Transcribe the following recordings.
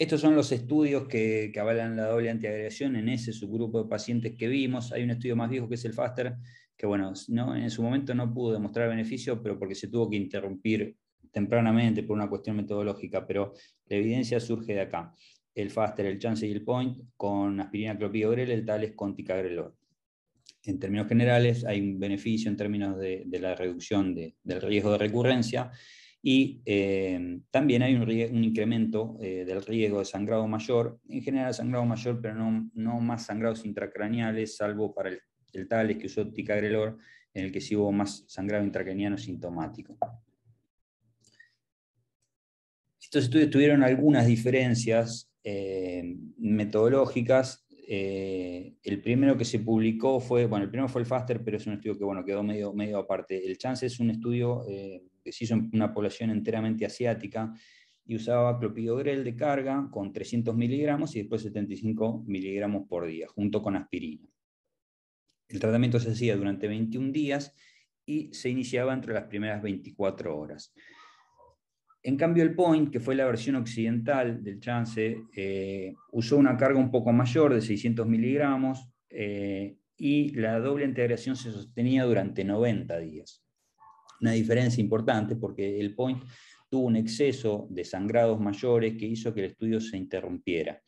Estos son los estudios que, avalan la doble antiagregación en ese subgrupo de pacientes que vimos. Hay un estudio más viejo que es el FASTER, que bueno, en su momento no pudo demostrar beneficio, pero porque se tuvo que interrumpir tempranamente por una cuestión metodológica, pero la evidencia surge de acá. El FASTER, el Chance y el Point, con aspirina clopidogrel, el tal es con ticagrelor. En términos generales, hay un beneficio en términos de, la reducción del riesgo de recurrencia, y eh, también hay un, incremento eh, del riesgo de sangrado mayor, en general sangrado mayor, pero no, no más sangrados intracraneales, salvo para el, el tales que usó Ticagrelor, en el que sí hubo más sangrado intracraniano sintomático. Estos estudios tuvieron algunas diferencias eh, metodológicas eh, el primero que se publicó fue, bueno, el primero fue el Faster, pero es un estudio que, quedó medio, medio aparte. El Chance es un estudio eh, que se hizo en una población enteramente asiática y usaba clopidogrel de carga con 300 miligramos y después 75 miligramos por día, junto con aspirina. El tratamiento se hacía durante 21 días y se iniciaba entre las primeras 24 horas. En cambio, el Point, que fue la versión occidental del Chance, eh, usó una carga un poco mayor de 600 miligramos eh, y la doble integración se sostenía durante 90 días. Una diferencia importante porque el Point tuvo un exceso de sangrados mayores que hizo que el estudio se interrumpiera.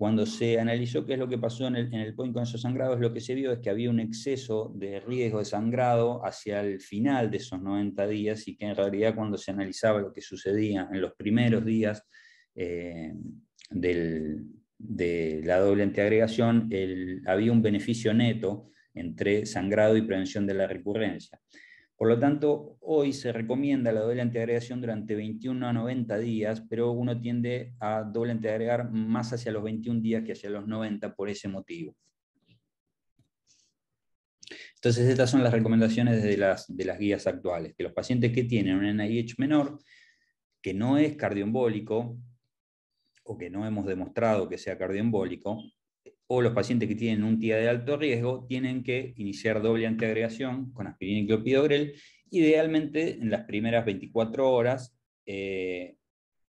Cuando se analizó qué es lo que pasó en el, en point con esos sangrados, lo que se vio es que había un exceso de riesgo de sangrado hacia el final de esos 90 días y que en realidad cuando se analizaba lo que sucedía en los primeros días eh, de la doble antiagregación, había un beneficio neto entre sangrado y prevención de la recurrencia. Por lo tanto, hoy se recomienda la doble antiagregación durante 21 a 90 días, pero uno tiende a doble antiagregar más hacia los 21 días que hacia los 90 por ese motivo. Entonces, estas son las recomendaciones de las, de las guías actuales, que los pacientes que tienen un NIH menor, que no es cardioembólico, o que no hemos demostrado que sea cardioembólico, o los pacientes que tienen un TIA de alto riesgo tienen que iniciar doble antiagregación con aspirina y clopidogrel, idealmente en las primeras 24 horas, eh,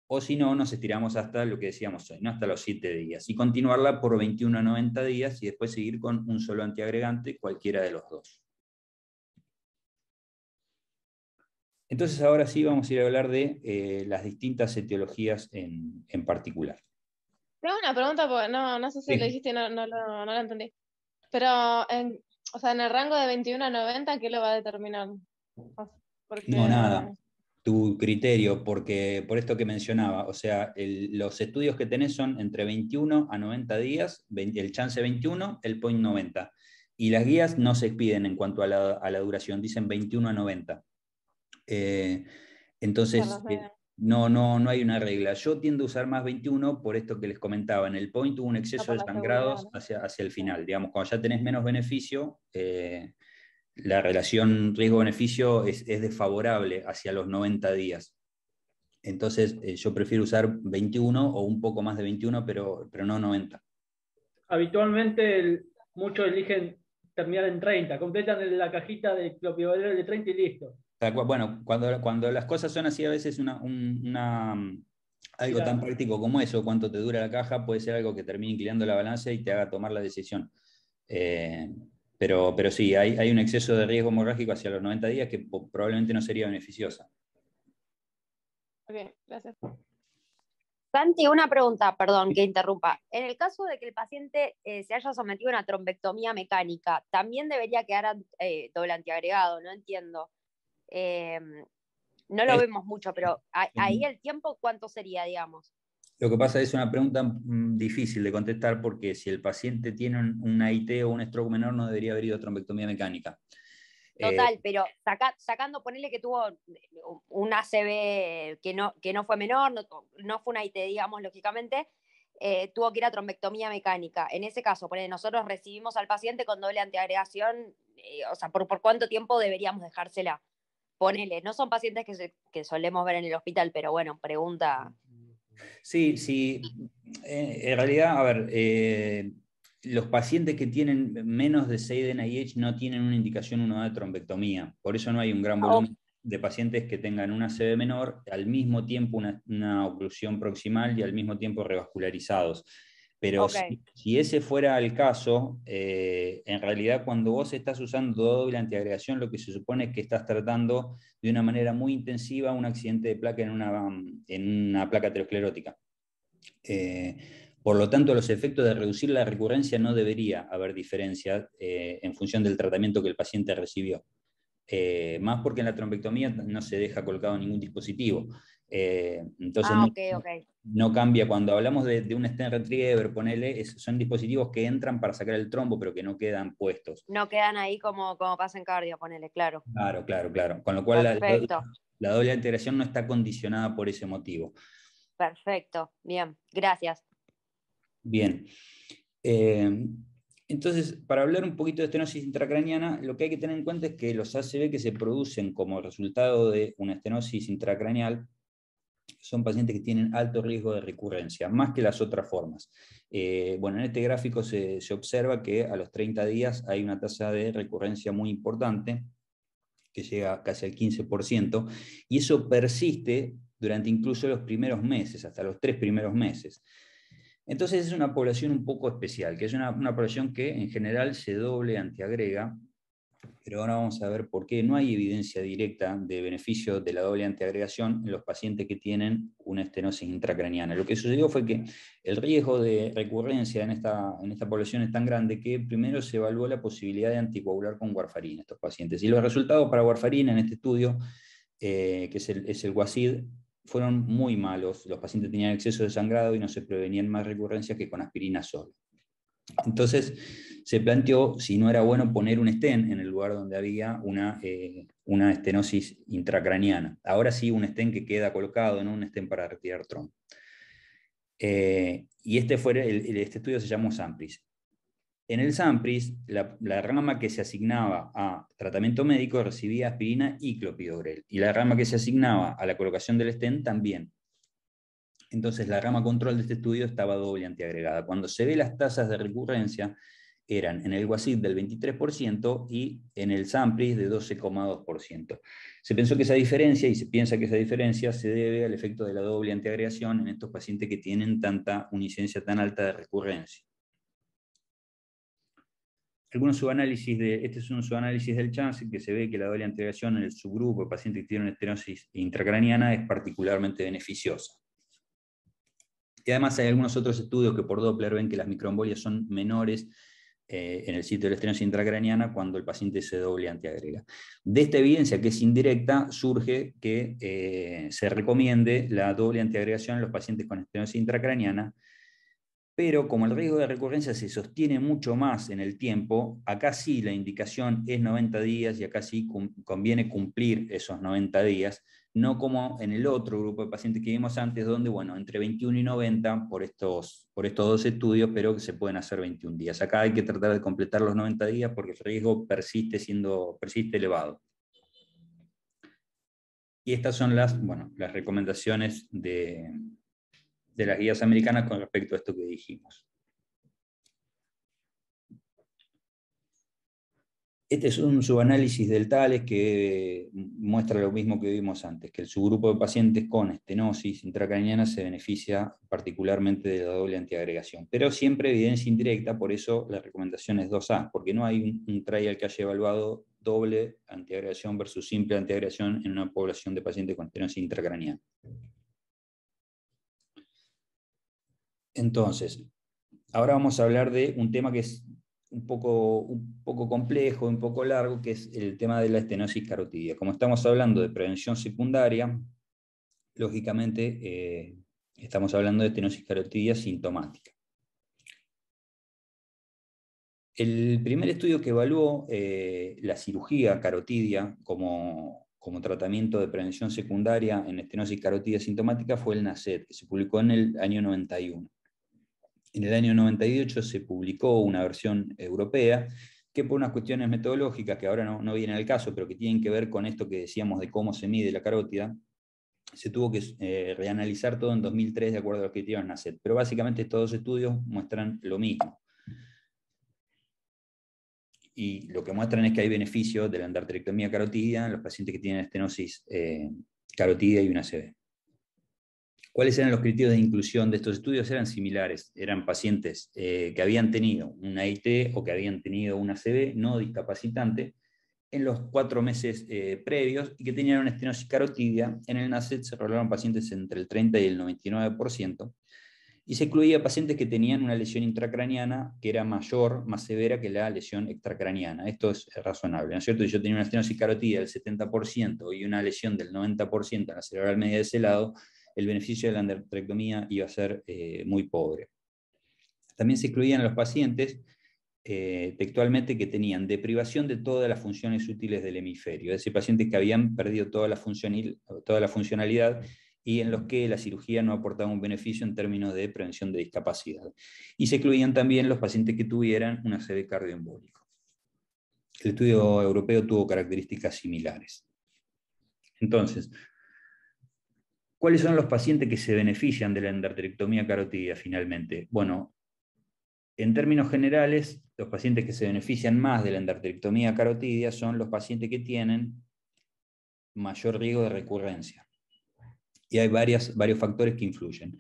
o si no, nos estiramos hasta lo que decíamos hoy, ¿no? hasta los 7 días, y continuarla por 21 a 90 días y después seguir con un solo antiagregante, cualquiera de los dos. Entonces ahora sí vamos a ir a hablar de eh, las distintas etiologías en particular. Tengo una pregunta, pues, no, no sé si lo dijiste, no, no, lo entendí. Pero, en, o sea, en el rango de 21 a 90, ¿qué lo va a determinar? No, nada. Tu criterio, porque por esto que mencionaba, o sea, los estudios que tenés son entre 21 a 90 días, el chance 21, el point 90. Y las guías no se expiden en cuanto a la, duración, dicen 21 a 90. Eh, entonces, no, no, no hay una regla. Yo tiendo a usar más 21 por esto que les comentaba. En el point hubo un exceso de sangrados hacia, el final. Digamos, cuando ya tenés menos beneficio, eh, la relación riesgo-beneficio es, desfavorable hacia los 90 días. Entonces, eh, yo prefiero usar 21 o un poco más de 21, pero, no 90. Habitualmente muchos eligen terminar en 30, completan la cajita de clopidogrel de 30 y listo. Bueno, cuando, cuando las cosas son así, a veces mm, algo tan práctico como eso, cuánto te dura la caja, puede ser algo que termine inclinando la balanza y te haga tomar la decisión. Eh, pero, pero sí, hay, hay, un exceso de riesgo hemorrágico hacia los 90 días que probablemente no sería beneficiosa. Ok, gracias. Santi, una pregunta, perdón que interrumpa. En el caso de que el paciente eh, se haya sometido a una trombectomía mecánica, también debería quedar eh, doble antiagregado, no entiendo. Em, no lo vemos mucho, pero ahí em. el tiempo, ¿cuánto sería, digamos? Lo que pasa es una pregunta mm, difícil de contestar porque si el paciente tiene un, AIT o un stroke menor no debería haber ido a trombectomía mecánica. Total, eh, pero sacando, ponerle que tuvo mm, un ACB que no, que no fue menor, no, fue un AIT, digamos, lógicamente, eh, tuvo que ir a trombectomía mecánica. En ese caso, nosotros recibimos al paciente con doble antiagregación, eh, o sea, ¿por, ¿por cuánto tiempo deberíamos dejársela? ponele, no son pacientes que, solemos ver en el hospital, pero bueno, pregunta. Sí, sí. Eh, en realidad, a ver, eh, los pacientes que tienen menos de 6 de NIH no tienen una indicación 1 de trombectomía. Por eso no hay un gran ah, volumen de pacientes que tengan una CB menor, al mismo tiempo una, una oclusión proximal y al mismo tiempo revascularizados. Pero si, ese fuera el caso, eh, en realidad cuando vos estás usando doble antiagregación, lo que se supone es que estás tratando de una manera muy intensiva un accidente de placa en una, mm, en una placa aterosclerótica. Eh, por lo tanto, los efectos de reducir la recurrencia no debería haber diferencia eh, en función del tratamiento que el paciente recibió. más porque en la trombectomía no se deja colocado ningún dispositivo. Eh, entonces, ah, no, cambia. Cuando hablamos de, un stent Retriever, ponele, son dispositivos que entran para sacar el trombo, pero que no quedan puestos. No quedan ahí como, como pasa en cardio, ponele, claro. Claro, claro, claro. Con lo cual la, doble integración no está condicionada por ese motivo. Perfecto, bien, gracias. Bien. Eh, entonces, para hablar un poquito de estenosis intracraniana, lo que hay que tener en cuenta es que los ACV que se producen como resultado de una estenosis intracraneal son pacientes que tienen alto riesgo de recurrencia, más que las otras formas. Eh, bueno, en este gráfico se, observa que a los 30 días hay una tasa de recurrencia muy importante, que llega casi al 15%, y eso persiste durante incluso los primeros meses, hasta los tres primeros meses. Entonces es una población un poco especial, que es una, una población que en general se doble antiagrega pero ahora vamos a ver por qué no hay evidencia directa de beneficio de la doble antiagregación en los pacientes que tienen una estenosis intracraniana. Lo que sucedió fue que el riesgo de recurrencia en esta, población es tan grande que primero se evaluó la posibilidad de anticoagular con warfarina estos pacientes. Y los resultados para warfarina en este estudio, eh, que es el, es el fueron muy malos. Los pacientes tenían exceso de sangrado y no se prevenían más recurrencias que con aspirina sola. Entonces se planteó si no era bueno poner un estén en el lugar donde había una, eh, estenosis intracraniana. Ahora sí, un estén que queda colocado, en un estén para retirar tronco. Eh, y este, fue el, este estudio se llamó SAMPRIS. En el SAMPRIS, la, la, rama que se asignaba a tratamiento médico recibía aspirina y clopidogrel, y la rama que se asignaba a la colocación del estén también. Entonces, la rama control de este estudio estaba doble antiagregada. Cuando se ve las tasas de recurrencia, eran en el WASID del 23% y en el SAMPRIS de 12,2%. Se pensó que esa diferencia, y se piensa que esa diferencia, se debe al efecto de la doble antiagregación en estos pacientes que tienen tanta unicencia tan alta de recurrencia. Algunos subanálisis de, este es un subanálisis del chance que se ve que la doble antiagregación en el subgrupo de pacientes que tienen estenosis intracraniana es particularmente beneficiosa. Y además hay algunos otros estudios que por Doppler ven que las microembolias son menores eh, en el sitio de la estenosis intracraniana cuando el paciente se doble antiagrega. De esta evidencia, que es indirecta, surge que eh, se recomiende la doble antiagregación en los pacientes con estenosis intracraniana, pero como el riesgo de recurrencia se sostiene mucho más en el tiempo, acá sí la indicación es 90 días y acá sí conviene cumplir esos 90 días, no como en el otro grupo de pacientes que vimos antes, donde, bueno, entre 21 y 90 por estos, por estos dos estudios, pero que se pueden hacer 21 días. Acá hay que tratar de completar los 90 días porque el riesgo persiste, siendo, persiste elevado. Y estas son las, las recomendaciones de, de las guías americanas con respecto a esto que dijimos. Este es un subanálisis del TALES que muestra lo mismo que vimos antes, que el subgrupo de pacientes con estenosis intracraniana se beneficia particularmente de la doble antiagregación, pero siempre evidencia indirecta, por eso la recomendación es 2A, porque no hay un, trial que haya evaluado doble antiagregación versus simple antiagregación en una población de pacientes con estenosis intracraniana. Entonces, ahora vamos a hablar de un tema que es un poco, un poco complejo, un poco largo, que es el tema de la estenosis carotidia. Como estamos hablando de prevención secundaria, lógicamente eh, estamos hablando de estenosis carotidia sintomática. El primer estudio que evaluó eh, la cirugía carotidia como, como, tratamiento de prevención secundaria en estenosis carotidia sintomática fue el NACET, que se publicó en el año 91. En el año 98 se publicó una versión europea que por unas cuestiones metodológicas, que ahora no, vienen al caso, pero que tienen que ver con esto que decíamos de cómo se mide la carótida, se tuvo que eh, reanalizar todo en 2003 de acuerdo a los criterios NACET. Pero básicamente estos dos estudios muestran lo mismo. Y lo que muestran es que hay beneficios de la endarterectomía carotida en los pacientes que tienen estenosis eh, y una CV. ¿Cuáles eran los criterios de inclusión de estos estudios? Eran similares, eran pacientes eh, que habían tenido una AIT o que habían tenido una CB no discapacitante en los cuatro meses eh, previos y que tenían una estenosis carotidia. En el NASET se rolaron pacientes entre el 30 y el 99% y se incluía pacientes que tenían una lesión intracraniana que era mayor, más severa que la lesión extracraniana. Esto es razonable, ¿no es cierto? Si yo tenía una estenosis carotidia del 70% y una lesión del 90% en la cerebral media de ese lado, el beneficio de la endarterectomía iba a ser eh, muy pobre. También se excluían a los pacientes eh, textualmente que tenían deprivación de todas las funciones útiles del hemisferio, es decir, pacientes que habían perdido toda la, funcionalidad y en los que la cirugía no aportaba un beneficio en términos de prevención de discapacidad. Y se excluían también los pacientes que tuvieran una CV cardioembólico. El estudio europeo tuvo características similares. Entonces, ¿Cuáles son los pacientes que se benefician de la endarterectomía carotidia finalmente? Bueno, en términos generales, los pacientes que se benefician más de la endarterectomía carotidia son los pacientes que tienen mayor riesgo de recurrencia. Y hay varios factores que influyen.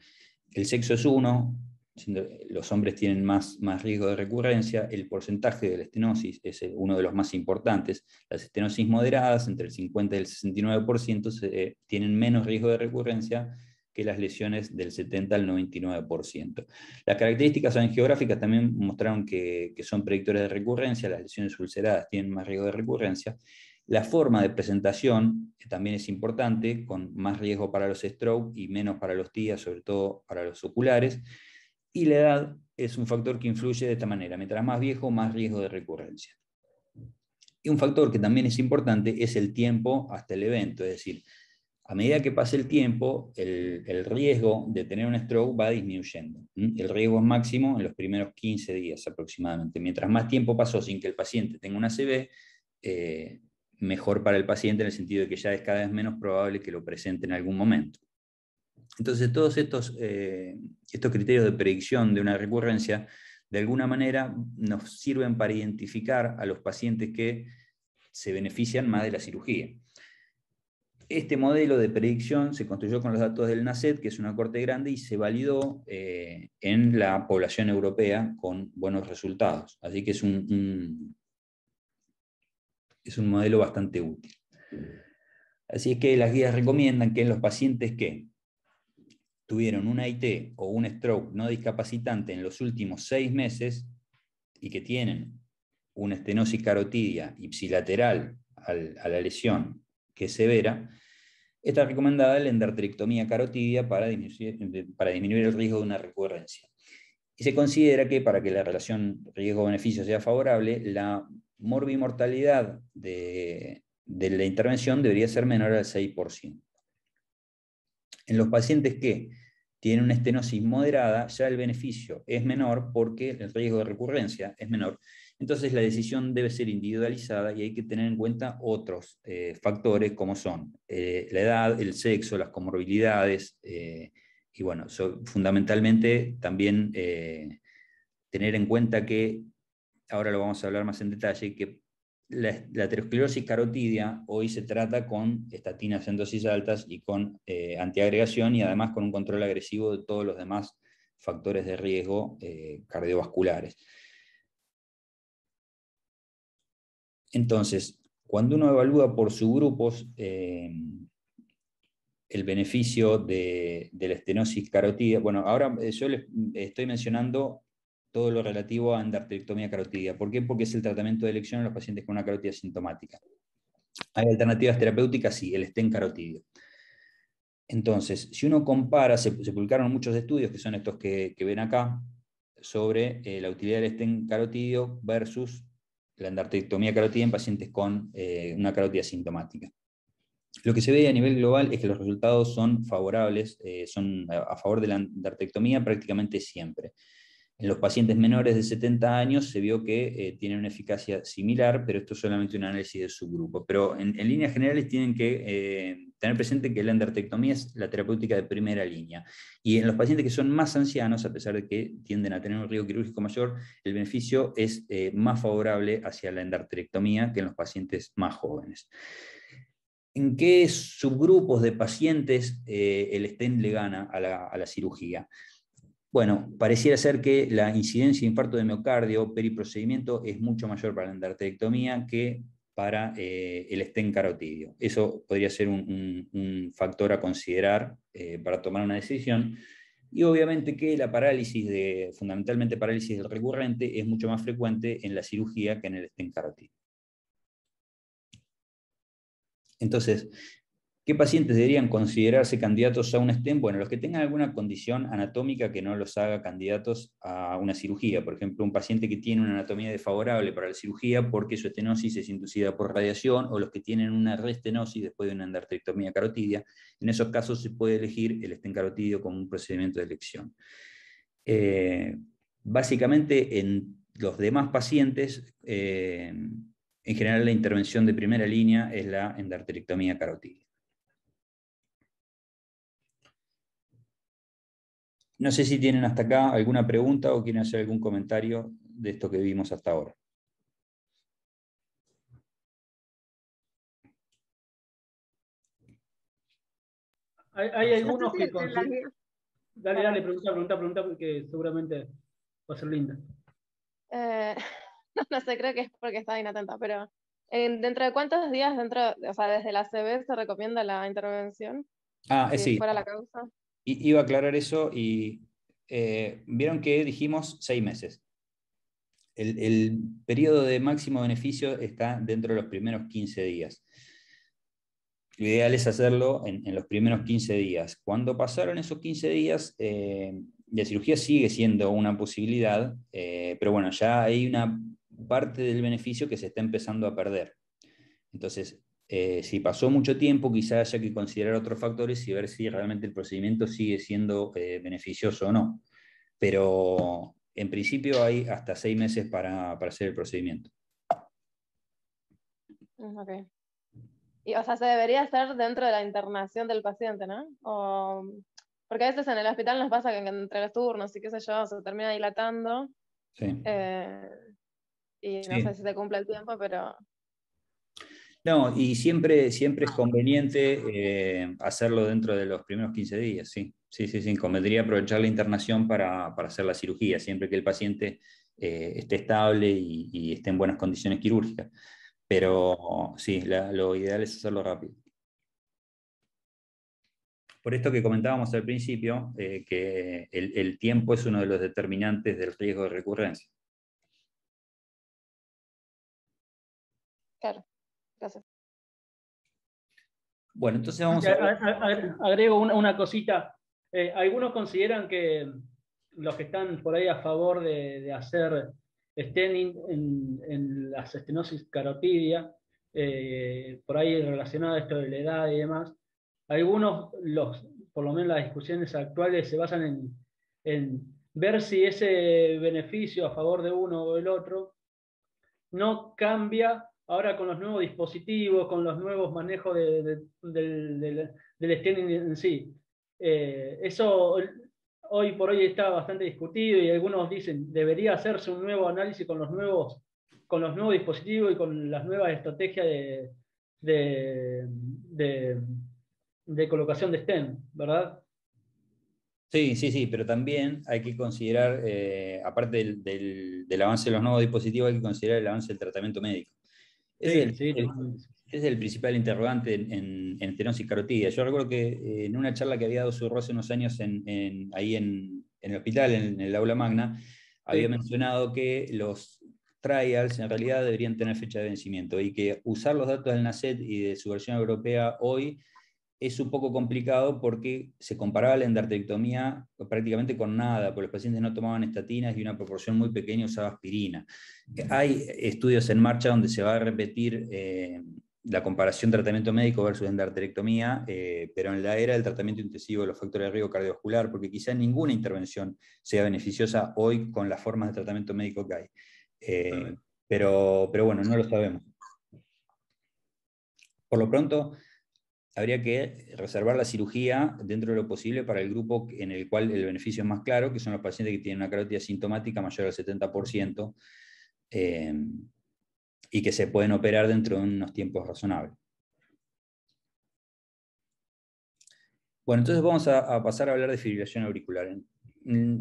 El sexo es uno, eh, los hombres tienen más, riesgo de recurrencia, el porcentaje de la estenosis es eh, uno de los más importantes. Las estenosis moderadas, entre el 50 y el 69%, eh, tienen menos riesgo de recurrencia que las lesiones del 70 al 99%. Las características angiográficas también mostraron que, son predictores de recurrencia, las lesiones ulceradas tienen más riesgo de recurrencia, la forma de presentación también es importante, con más riesgo para los stroke y menos para los TIA, sobre todo para los oculares y la edad es un factor que influye de esta manera. Mientras más viejo, más riesgo de recurrencia. Y un factor que también es importante es el tiempo hasta el evento. Es decir, a medida que pasa el tiempo, el, riesgo de tener un stroke va disminuyendo. El riesgo es máximo en los primeros 15 días aproximadamente. Mientras más tiempo pasó sin que el paciente tenga una ACV, eh, mejor para el paciente en el sentido de que ya es cada vez menos probable que lo presente en algún momento. Entonces, todos estos, eh, estos criterios de predicción de una recurrencia, de alguna manera, nos sirven para identificar a los pacientes que se benefician más de la cirugía. Este modelo de predicción se construyó con los datos del NACET, que es una corte grande, y se validó eh, en la población europea con buenos resultados. Así que es un, es un modelo bastante útil. Así es que las guías recomiendan que en los pacientes que tuvieron un IT o un stroke no discapacitante en los últimos seis meses y que tienen una estenosis carotidia ipsilateral a la lesión que es severa, está recomendada la endarterectomía carotidia eh, para disminuir, el riesgo de una recurrencia. Y se considera que para que la relación riesgo-beneficio sea favorable, la morbimortalidad de, de la intervención debería ser menor al 6%. En los pacientes que tiene una estenosis moderada, ya el beneficio es menor porque el riesgo de recurrencia es menor. Entonces la decisión debe ser individualizada y hay que tener en cuenta otros eh, factores como son eh, la edad, el sexo, las comorbilidades eh, y bueno, fundamentalmente también tener en cuenta que, ahora lo vamos a hablar más en detalle, que la, la aterosclerosis carotidia hoy se trata con estatinas en dosis altas y con eh, antiagregación y además con un control agresivo de todos los demás factores de riesgo eh, cardiovasculares. Entonces, cuando uno evalúa por subgrupos eh, el beneficio de, de, la estenosis carotidia, bueno, ahora yo les estoy mencionando todo lo relativo a endarterectomía carotidia. ¿Por qué? Porque es el tratamiento de elección en los pacientes con una carotida sintomática. ¿Hay alternativas terapéuticas? Sí, el estén carotidio. Entonces, si uno compara, se, publicaron muchos estudios, que son estos que, ven acá, sobre eh, la utilidad del estén carotidio versus la endarterectomía carotidia en pacientes con eh, una carotida sintomática. Lo que se ve a nivel global es que los resultados son favorables, eh, son a favor de la endarterectomía prácticamente siempre. En los pacientes menores de 70 años se vio que eh, tienen una eficacia similar, pero esto es solamente un análisis de subgrupo. Pero en, líneas generales tienen que eh, tener presente que la endartectomía es la terapéutica de primera línea. Y en los pacientes que son más ancianos, a pesar de que tienden a tener un riesgo quirúrgico mayor, el beneficio es eh, más favorable hacia la endarterectomía que en los pacientes más jóvenes. ¿En qué subgrupos de pacientes el estén le gana a la cirugía? Bueno, pareciera ser que la incidencia de infarto de miocardio periprocedimiento es mucho mayor para la endarterectomía que para eh, el estén carotidio. Eso podría ser un, factor a considerar eh, para tomar una decisión. Y obviamente que la parálisis, de, fundamentalmente parálisis del recurrente, es mucho más frecuente en la cirugía que en el estén carotidio. Entonces, ¿Qué pacientes deberían considerarse candidatos a un STEM? Bueno, los que tengan alguna condición anatómica que no los haga candidatos a una cirugía. Por ejemplo, un paciente que tiene una anatomía desfavorable para la cirugía porque su estenosis es inducida por radiación o los que tienen una restenosis después de una endarterectomía carotidia. En esos casos se puede elegir el estén carotidio como un procedimiento de elección. Eh, básicamente, en los demás pacientes, eh, en general la intervención de primera línea es la endarterectomía carotidia. No sé si tienen hasta acá alguna pregunta o quieren hacer algún comentario de esto que vimos hasta ahora. Hay, algunos que... Dale, dale, pregunta, pregunta, porque seguramente va a ser linda. Eh, no sé, creo que es porque estaba inatenta, pero eh, ¿dentro de cuántos días, dentro, o sea, desde la CB se recomienda la intervención? Ah, eh, si ¿Fuera la causa? iba a aclarar eso y eh, vieron que dijimos seis meses. El, periodo de máximo beneficio está dentro de los primeros 15 días. Lo ideal es hacerlo en, los primeros 15 días. Cuando pasaron esos 15 días, eh, la cirugía sigue siendo una posibilidad, eh, pero bueno, ya hay una parte del beneficio que se está empezando a perder. Entonces, eh, si pasó mucho tiempo, quizás haya que considerar otros factores y ver si realmente el procedimiento sigue siendo eh, beneficioso o no. Pero en principio hay hasta seis meses para, hacer el procedimiento. Mm, ok. Y, o sea, se debería hacer dentro de la internación del paciente, ¿no? O, porque a veces en el hospital nos pasa que entre los turnos y qué sé yo, se termina dilatando. Sí. Eh, y no sé si se cumple el tiempo, pero no, y siempre, siempre es ah. conveniente eh, hacerlo dentro de los primeros 15 días, sí. Sí, sí, sí. Convendría aprovechar la internación para, hacer la cirugía, siempre que el paciente eh, esté estable y, esté en buenas condiciones quirúrgicas. Pero sí, lo ideal es hacerlo rápido. Por esto que comentábamos al principio, eh, que el, el tiempo es uno de los determinantes del riesgo de recurrencia. Claro. Bueno, entonces vamos a... Agrego una, cosita. Eh, algunos consideran que los que están por ahí a favor de, hacer stenting en, en la estenosis carotidia, eh, por ahí relacionada a esto de la edad y demás, algunos, los, por lo menos las discusiones actuales, se basan en ver si ese beneficio a favor de uno o del otro no cambia Ahora con los nuevos dispositivos, con los nuevos manejos del, STEM en sí. Eh, eso hoy por hoy está bastante discutido y algunos dicen, debería hacerse un nuevo análisis con los nuevos, con los nuevos dispositivos y con las nuevas estrategias de, colocación de STEM, ¿verdad? Sí, sí, sí, pero también hay que considerar, eh, aparte del, avance de los nuevos dispositivos, hay que considerar el avance del tratamiento médico. Es, el, principal interrogante en, en, y estenosis carotidia. Yo recuerdo que eh, en una charla que había dado rosa hace unos años en, ahí en, el hospital, en, el aula magna, había mencionado que los trials en realidad deberían tener fecha de vencimiento y que usar los datos del NACET y de su versión europea hoy es un poco complicado porque se comparaba la endarterectomía prácticamente con nada, porque los pacientes no tomaban estatinas y una proporción muy pequeña usaba aspirina. Hay estudios en marcha donde se va a repetir eh, la comparación tratamiento médico versus endarterectomía, eh, pero en la era del tratamiento intensivo de los factores de riesgo cardiovascular, porque quizá ninguna intervención sea beneficiosa hoy con las formas de tratamiento médico que hay. Eh, pero, pero bueno, no lo sabemos. Por lo pronto, habría que reservar la cirugía dentro de lo posible para el grupo en el cual el beneficio es más claro, que son los pacientes que tienen una carotida sintomática mayor al 70% eh, y que se pueden operar dentro de unos tiempos razonables. Bueno, entonces vamos a, pasar a hablar de fibrilación auricular.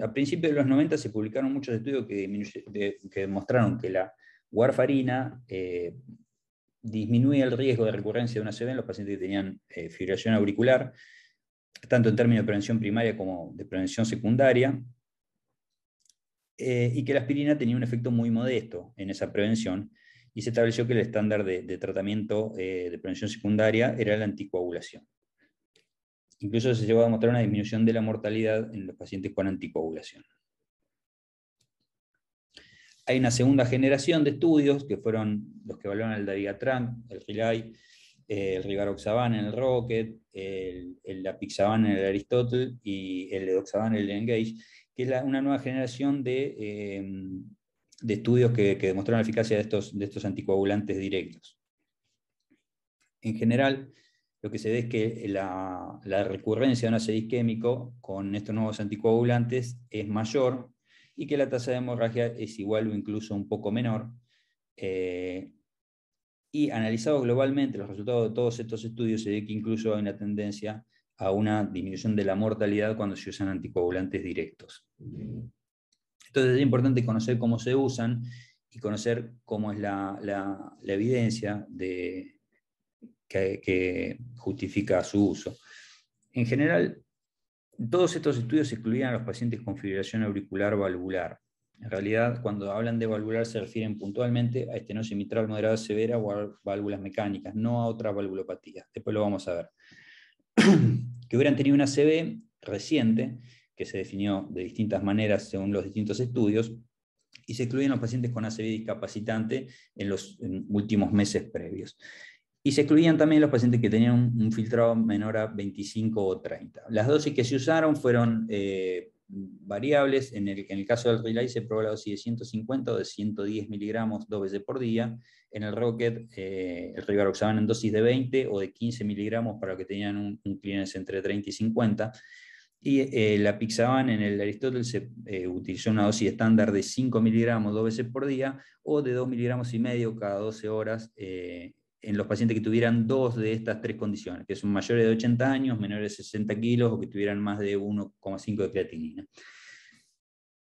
A principios de los 90 se publicaron muchos estudios que, demostraron que la warfarina eh, disminuía el riesgo de recurrencia de una CV en los pacientes que tenían eh, fibrilación auricular, tanto en términos de prevención primaria como de prevención secundaria, eh, y que la aspirina tenía un efecto muy modesto en esa prevención, y se estableció que el estándar de, tratamiento eh, de prevención secundaria era la anticoagulación. Incluso se llegó a demostrar una disminución de la mortalidad en los pacientes con anticoagulación. Hay una segunda generación de estudios, que fueron los que evaluaron el Davigatran, el Rilay, eh, el Rivaroxaban en el Rocket, el, lapixaban, en el Aristotle y el Edoxaban en el Engage, que es una nueva generación de, eh, de estudios que, demostraron la eficacia de estos, de estos anticoagulantes directos. En general, lo que se ve es que la, recurrencia de un ácido isquémico con estos nuevos anticoagulantes es mayor y que la tasa de hemorragia es igual o incluso un poco menor. Eh, y analizados globalmente los resultados de todos estos estudios, se ve que incluso hay una tendencia a una disminución de la mortalidad cuando se usan anticoagulantes directos. Entonces es importante conocer cómo se usan y conocer cómo es la, evidencia de, que, justifica su uso. En general, todos estos estudios excluían a los pacientes con fibrilación auricular valvular. En realidad, cuando hablan de valvular se refieren puntualmente a estenosis mitral moderada severa o a válvulas mecánicas, no a otras valvulopatías. Después lo vamos a ver. que hubieran tenido una CB reciente, que se definió de distintas maneras según los distintos estudios, y se excluyen los pacientes con ACV discapacitante en los últimos meses previos. Y se excluían también los pacientes que tenían un, filtrado menor a 25 o 30. Las dosis que se usaron fueron eh, variables. En el, caso del Relay se probó la dosis de 150 o de 110 miligramos dos veces por día. En el Rocket, eh, el Rivaroxaban en dosis de 20 o de 15 miligramos para los que tenían un, un entre 30 y 50. Y eh, la Pixaban en el Aristóteles se eh, utilizó una dosis estándar de 5 miligramos dos veces por día o de 2 miligramos y medio cada 12 horas en los pacientes que tuvieran dos de estas tres condiciones, que son mayores de 80 años, menores de 60 kilos o que tuvieran más de 1,5 de creatinina.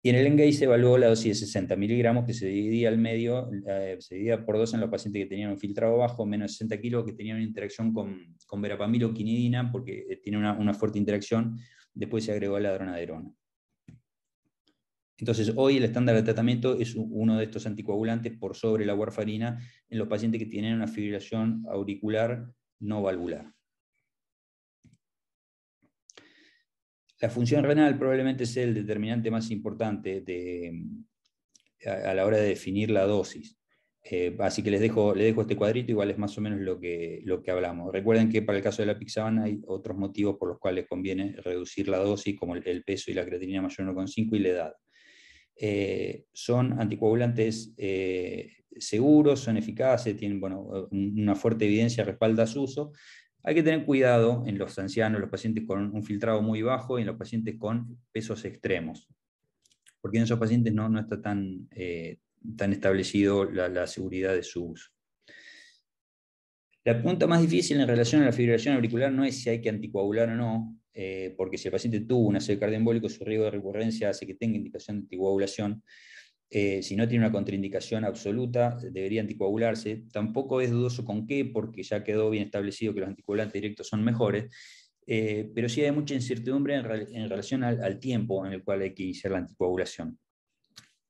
Y en el ENGAI se evaluó la dosis de 60 miligramos que se dividía al medio, eh, se dividía por dos en los pacientes que tenían un filtrado bajo, menos de 60 kilos, que tenían una interacción con, con verapamil quinidina, porque eh, tiene una, una, fuerte interacción, después se agregó la dronaderona. Entonces, hoy el estándar de tratamiento es uno de estos anticoagulantes por sobre la warfarina en los pacientes que tienen una fibrilación auricular no valvular. La función renal probablemente es el determinante más importante a, la hora de definir la dosis. Eh, así que les dejo, dejo este cuadrito, igual es más o menos lo que, hablamos. Recuerden que para el caso de la pixaban hay otros motivos por los cuales conviene reducir la dosis, como el, el peso y la creatinina mayor 1,5 y la edad. Eh, son anticoagulantes eh, seguros, son eficaces, tienen bueno, una fuerte evidencia respalda su uso. Hay que tener cuidado en los ancianos, los pacientes con un filtrado muy bajo y en los pacientes con pesos extremos, porque en esos pacientes no, está tan, eh, tan establecido la, la seguridad de su uso. La pregunta más difícil en relación a la fibrilación auricular no es si hay que anticoagular o no, eh, porque si el paciente tuvo un ACV cardioembólico, su riesgo de recurrencia hace que tenga indicación de anticoagulación. Eh, si no tiene una contraindicación absoluta, debería anticoagularse. Tampoco es dudoso con qué, porque ya quedó bien establecido que los anticoagulantes directos son mejores, eh, pero sí hay mucha incertidumbre en, relación al, tiempo en el cual hay que iniciar la anticoagulación.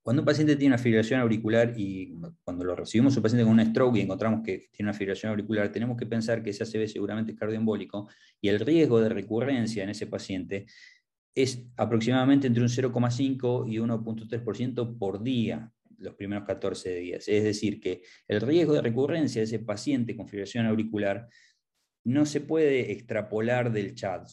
Cuando un paciente tiene una fibrilación auricular y cuando lo recibimos un paciente con una stroke y encontramos que tiene una fibrilación auricular, tenemos que pensar que ese ACV seguramente es cardioembólico y el riesgo de recurrencia en ese paciente es aproximadamente entre un 0,5 y 1.3% por día los primeros 14 días. Es decir, que el riesgo de recurrencia de ese paciente con fibrilación auricular no se puede extrapolar del chat.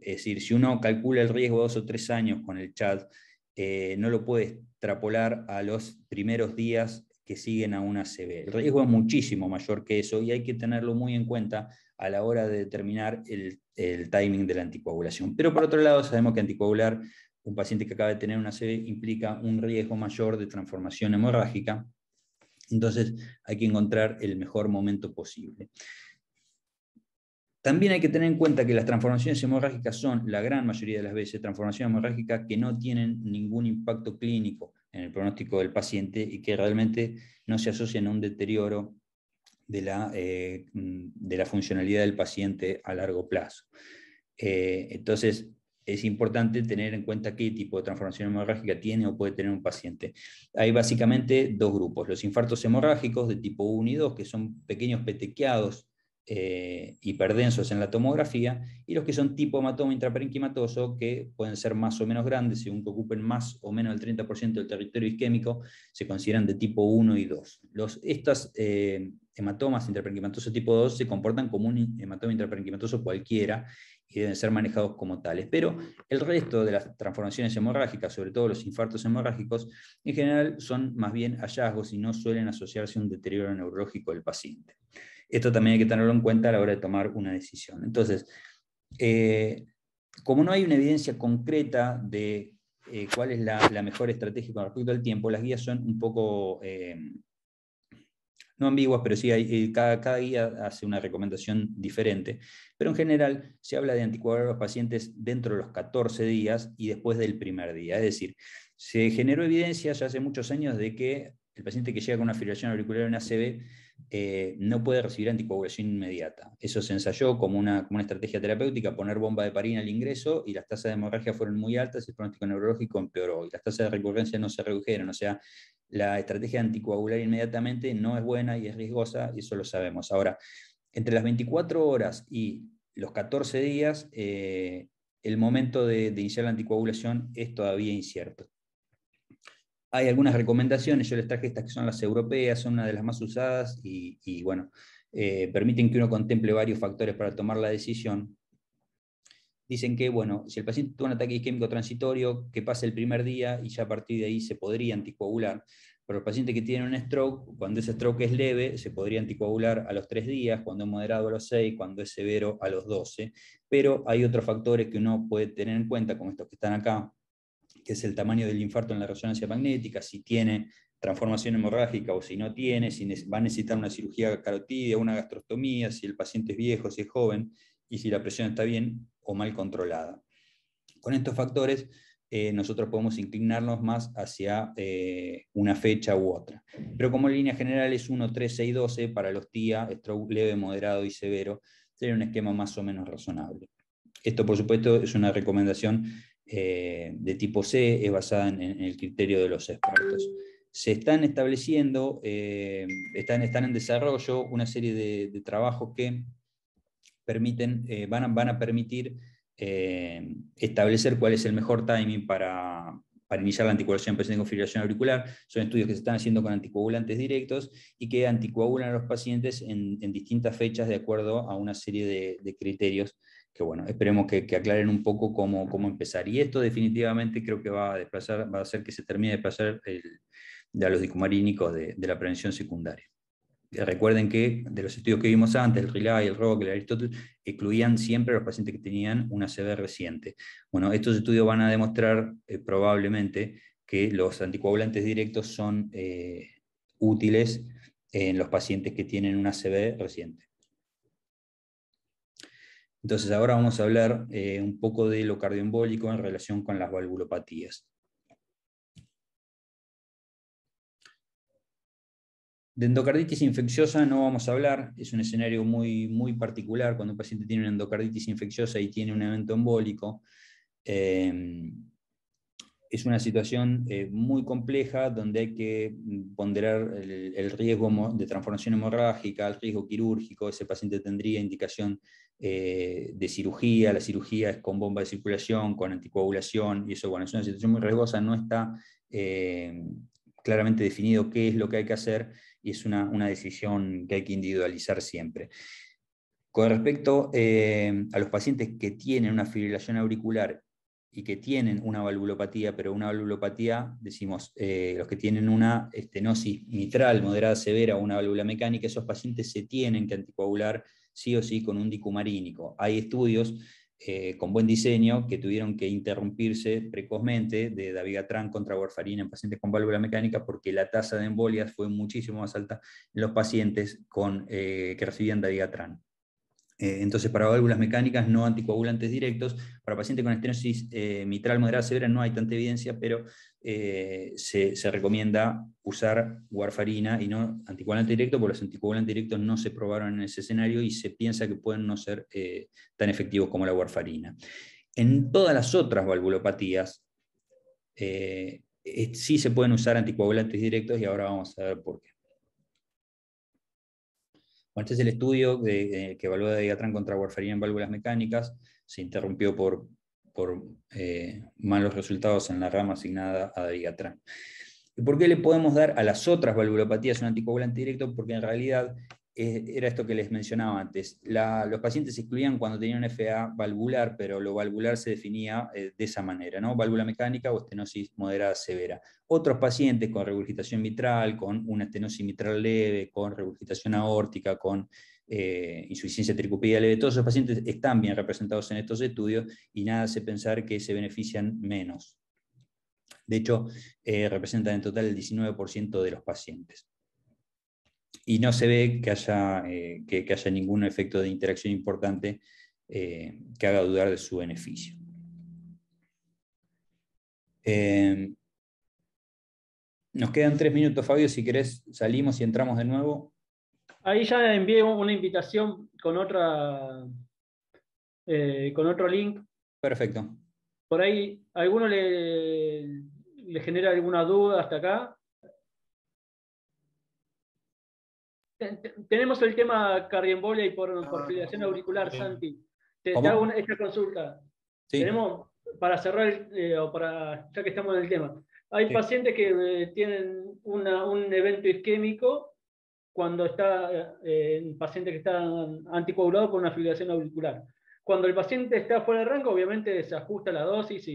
Es decir, si uno calcula el riesgo dos o tres años con el chat, eh, no lo puede extrapolar a los primeros días que siguen a una CB. El riesgo es muchísimo mayor que eso y hay que tenerlo muy en cuenta a la hora de determinar el, timing de la anticoagulación. Pero por otro lado, sabemos que anticoagular un paciente que acaba de tener una CB implica un riesgo mayor de transformación hemorrágica. Entonces hay que encontrar el mejor momento posible. También hay que tener en cuenta que las transformaciones hemorrágicas son, la gran mayoría de las veces, transformaciones hemorrágicas que no tienen ningún impacto clínico en el pronóstico del paciente y que realmente no se asocian a un deterioro de la, eh, mm, de la funcionalidad del paciente a largo plazo. Eh, entonces, es importante tener en cuenta qué tipo de transformación hemorrágica tiene o puede tener un paciente. Hay básicamente dos grupos, los infartos hemorrágicos de tipo 1 y 2, que son pequeños petequeados eh, hiperdensos en la tomografía, y los que son tipo hematoma intraparenquimatoso, que pueden ser más o menos grandes, según que ocupen más o menos el 30% del territorio isquémico, se consideran de tipo 1 y 2. Los, estas eh, hematomas intraparenquimatosos tipo 2 se comportan como un hematoma intraparenquimatoso cualquiera y deben ser manejados como tales. Pero el resto de las transformaciones hemorrágicas, sobre todo los infartos hemorrágicos, en general son más bien hallazgos y no suelen asociarse a un deterioro neurológico del paciente. Esto también hay que tenerlo en cuenta a la hora de tomar una decisión. Entonces, eh, como no hay una evidencia concreta de eh, cuál es la, mejor estrategia con respecto al tiempo, las guías son un poco, eh, no ambiguas, pero sí, cada, guía hace una recomendación diferente. Pero en general se habla de anticuadrar a los pacientes dentro de los 14 días y después del primer día. Es decir, se generó evidencia ya hace muchos años de que el paciente que llega con una fibrilación auricular en ACV eh, no puede recibir anticoagulación inmediata. Eso se ensayó como una, estrategia terapéutica, poner bomba de parina al ingreso y las tasas de hemorragia fueron muy altas, el pronóstico neurológico empeoró y las tasas de recurrencia no se redujeron. O sea, la estrategia anticoagular inmediatamente no es buena y es riesgosa y eso lo sabemos. Ahora, entre las 24 horas y los 14 días, eh, el momento de iniciar la anticoagulación es todavía incierto hay algunas recomendaciones, yo les traje estas que son las europeas, son una de las más usadas y, bueno, eh, permiten que uno contemple varios factores para tomar la decisión. Dicen que, bueno, si el paciente tuvo un ataque isquémico transitorio, que pase el primer día y ya a partir de ahí se podría anticoagular. Pero el paciente que tiene un stroke, cuando ese stroke es leve, se podría anticoagular a los tres días, cuando es moderado a los seis, cuando es severo a los doce. Pero hay otros factores que uno puede tener en cuenta, como estos que están acá, qué es el tamaño del infarto en la resonancia magnética, si tiene transformación hemorrágica o si no tiene, si va a necesitar una cirugía carotidia, una gastrostomía, si el paciente es viejo, si es joven y si la presión está bien o mal controlada. Con estos factores eh, nosotros podemos inclinarnos más hacia eh, una fecha u otra. Pero como línea general es 1, 13 y 12 para los TIA, stroke leve, moderado y severo, sería un esquema más o menos razonable. Esto, por supuesto, es una recomendación eh, de tipo C es basada en, el criterio de los expertos. Se están estableciendo, eh, están, en desarrollo una serie de, trabajos que permiten, eh, van, a, permitir establecer cuál es el mejor timing para, iniciar la anticoagulación en pacientes con fibrilación auricular. Son estudios que se están haciendo con anticoagulantes directos y que anticoagulan a los pacientes en, distintas fechas de acuerdo a una serie de criterios que bueno, esperemos que, aclaren un poco cómo, empezar. Y esto definitivamente creo que va a desplazar, va a hacer que se termine de desplazar el, de a los dicumarínicos de, la prevención secundaria. Recuerden que de los estudios que vimos antes, el RILA, el ROC, el Aristóteles, excluían siempre a los pacientes que tenían una CV reciente. Bueno, estos estudios van a demostrar eh, probablemente que los anticoagulantes directos son eh, útiles en los pacientes que tienen una CV reciente. Entonces ahora vamos a hablar eh, un poco de lo cardioembólico en relación con las valvulopatías. De endocarditis infecciosa no vamos a hablar, es un escenario muy, muy particular cuando un paciente tiene una endocarditis infecciosa y tiene un evento embólico. Eh, es una situación eh, muy compleja donde hay que mm, ponderar el, riesgo de transformación hemorrágica, el riesgo quirúrgico, ese paciente tendría indicación eh, de cirugía, la cirugía es con bomba de circulación, con anticoagulación, y eso bueno, es una situación muy riesgosa, no está eh, claramente definido qué es lo que hay que hacer y es una, decisión que hay que individualizar siempre. Con respecto a los pacientes que tienen una fibrilación auricular y que tienen una valvulopatía, pero una valvulopatía, decimos, eh, los que tienen una estenosis mitral moderada severa o una válvula mecánica, esos pacientes se tienen que anticoagular sí o sí con un dicumarínico. Hay estudios eh, con buen diseño que tuvieron que interrumpirse precozmente de Davigatran contra warfarina en pacientes con válvula mecánica porque la tasa de embolias fue muchísimo más alta en los pacientes eh, que recibían Davigatran. Eh, entonces, para válvulas mecánicas no anticoagulantes directos, para pacientes con estenosis eh, mitral moderada severa no hay tanta evidencia, pero eh, se, se, recomienda usar warfarina y no anticoagulante directo, porque los anticoagulantes directos no se probaron en ese escenario y se piensa que pueden no ser tan efectivos como la warfarina. En todas las otras valvulopatías, sí se pueden usar anticoagulantes directos y ahora vamos a ver por qué. Bueno, este es el estudio de, que evalúa contra warfarina en válvulas mecánicas. Se interrumpió por, eh, malos resultados en la rama asignada a Diatran. ¿Y por qué le podemos dar a las otras valvulopatías un anticoagulante directo? Porque en realidad eh, era esto que les mencionaba antes. los pacientes se excluían cuando tenían FA valvular, pero lo valvular se definía eh, de esa manera, ¿no? Válvula mecánica o estenosis moderada severa. Otros pacientes con regurgitación mitral, con una estenosis mitral leve, con regurgitación aórtica, con eh, insuficiencia tricupida leve, todos esos pacientes están bien representados en estos estudios y nada hace pensar que se benefician menos. De hecho, representan en total el 19% de los pacientes y no se ve que haya, eh, haya ningún efecto de interacción importante eh, que haga dudar de su beneficio. Eh, nos quedan tres minutos, Fabio, si querés salimos y entramos de nuevo. Ahí ya envié una invitación con, otra, con otro link. Perfecto. Por ahí, alguno le, le genera alguna duda hasta acá? tenemos el tema cardioembolia y por, ah, por filiación auricular, Santi. Te, da hago una, esta consulta. Tenemos, para cerrar, eh, o para, ya que estamos en el tema, hay pacientes que eh, tienen un evento isquémico cuando está un eh, paciente que está anticoagulado con una filiación auricular. Cuando el paciente está fuera de rango, obviamente se ajusta la dosis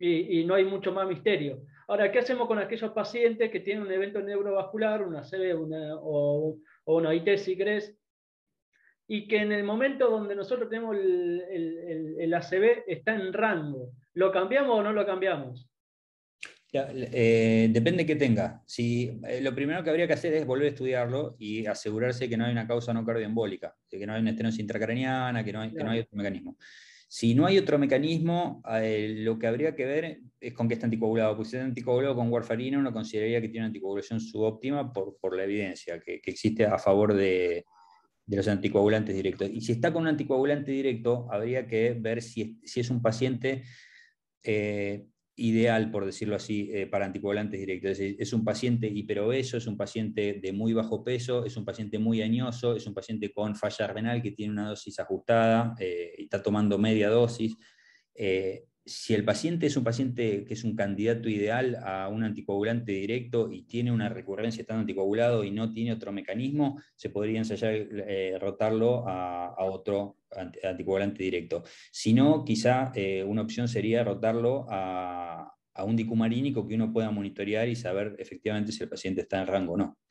y no hay mucho más misterio. Ahora, ¿qué hacemos con aquellos pacientes que tienen un evento neurovascular, una ACV una, o, una IT, si crees? y que en el momento donde nosotros tenemos el, el, ACV está en rango? ¿Lo cambiamos o no lo cambiamos? Eh, depende que tenga. Si, eh, lo primero que habría que hacer es volver a estudiarlo y asegurarse que no hay una causa no cardioembólica, que no hay una estenosis intracraniana, que que no hay otro mecanismo. Si no hay otro mecanismo, eh, lo que habría que ver es con qué está anticoagulado. Porque si está anticoagulado con warfarina, uno consideraría que tiene una anticoagulación subóptima por, por la evidencia que, existe a favor de, los anticoagulantes directos. Y si está con un anticoagulante directo, habría que ver si, si es un paciente eh, ideal, por decirlo así, eh, para anticoagulantes directos. Es, un paciente hiperobeso, es un paciente de muy bajo peso, es un paciente muy añoso, es un paciente con falla renal que tiene una dosis ajustada eh, y está tomando media dosis. Eh, si el paciente es un paciente que es un candidato ideal a un anticoagulante directo y tiene una recurrencia estando anticoagulado y no tiene otro mecanismo, se podría ensayar eh, rotarlo a, otro anticoagulante directo. Si no, quizá eh, una opción sería rotarlo a, a un dicumarínico que uno pueda monitorear y saber efectivamente si el paciente está en rango o no.